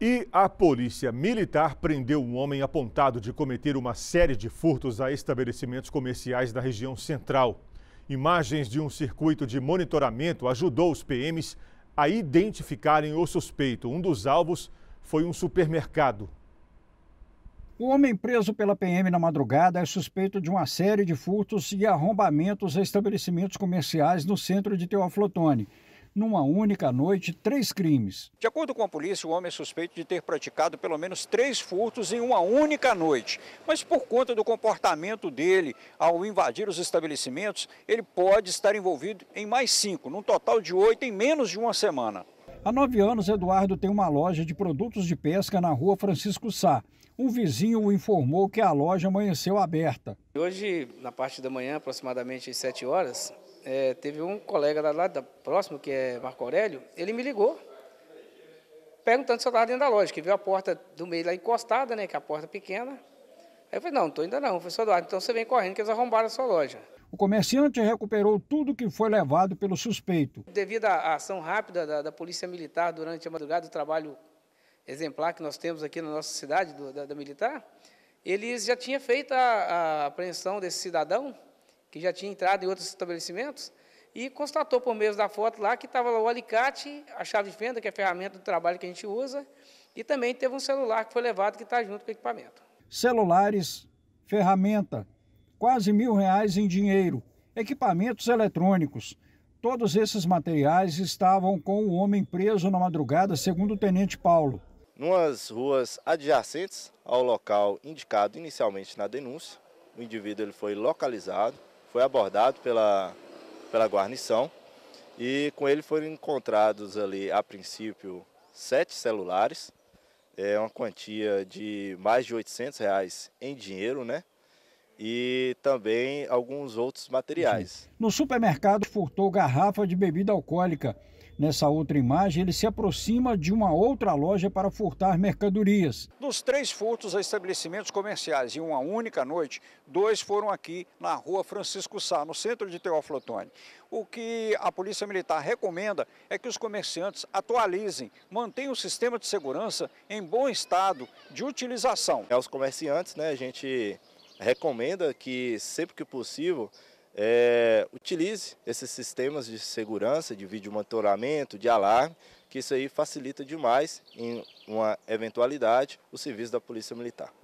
E a polícia militar prendeu um homem apontado de cometer uma série de furtos a estabelecimentos comerciais da região central. Imagens de um circuito de monitoramento ajudou os PMs a identificarem o suspeito. Um dos alvos foi um supermercado. O homem preso pela PM na madrugada é suspeito de uma série de furtos e arrombamentos a estabelecimentos comerciais no centro de Teoflotone numa única noite, três crimes. De acordo com a polícia, o homem é suspeito de ter praticado pelo menos três furtos em uma única noite. Mas por conta do comportamento dele ao invadir os estabelecimentos, ele pode estar envolvido em mais cinco, num total de oito em menos de uma semana. Há nove anos, Eduardo tem uma loja de produtos de pesca na rua Francisco Sá. Um vizinho o informou que a loja amanheceu aberta. Hoje, na parte da manhã, aproximadamente às sete horas, é, teve um colega lá, lá da, próximo, que é Marco Aurélio, ele me ligou perguntando se eu estava dentro da loja, que viu a porta do meio lá encostada, né, que é a porta pequena. Aí eu falei, não, não estou ainda não. Eu falei, Eduardo, então você vem correndo que eles arrombaram a sua loja. O comerciante recuperou tudo que foi levado pelo suspeito. Devido à ação rápida da, da Polícia Militar durante a madrugada, o trabalho exemplar que nós temos aqui na nossa cidade, do, da, da, Militar, eles já tinham feito a, a apreensão desse cidadão, que já tinha entrado em outros estabelecimentos, e constatou por meio da foto lá que estava o alicate, a chave de fenda, que é a ferramenta do trabalho que a gente usa, e também teve um celular que foi levado que está junto com o equipamento. Celulares, ferramenta, quase mil reais em dinheiro, equipamentos eletrônicos. Todos esses materiais estavam com o homem preso na madrugada, segundo o tenente Paulo. Numas ruas adjacentes ao local indicado inicialmente na denúncia, o indivíduo ele foi localizado, foi abordado pela, pela guarnição e com ele foram encontrados ali, a princípio, sete celulares, é uma quantia de mais de 800 reais em dinheiro, né? e também alguns outros materiais. No supermercado, furtou garrafa de bebida alcoólica. Nessa outra imagem, ele se aproxima de uma outra loja para furtar mercadorias. Dos três furtos a estabelecimentos comerciais em uma única noite, dois foram aqui na rua Francisco Sá, no centro de Teófilo Otoni. O que a Polícia Militar recomenda é que os comerciantes atualizem, mantenham o sistema de segurança em bom estado de utilização. É, os comerciantes, né, a gente recomenda que sempre que possível é, utilize esses sistemas de segurança, de vídeo monitoramento, de alarme, que isso aí facilita demais em uma eventualidade o serviço da Polícia Militar.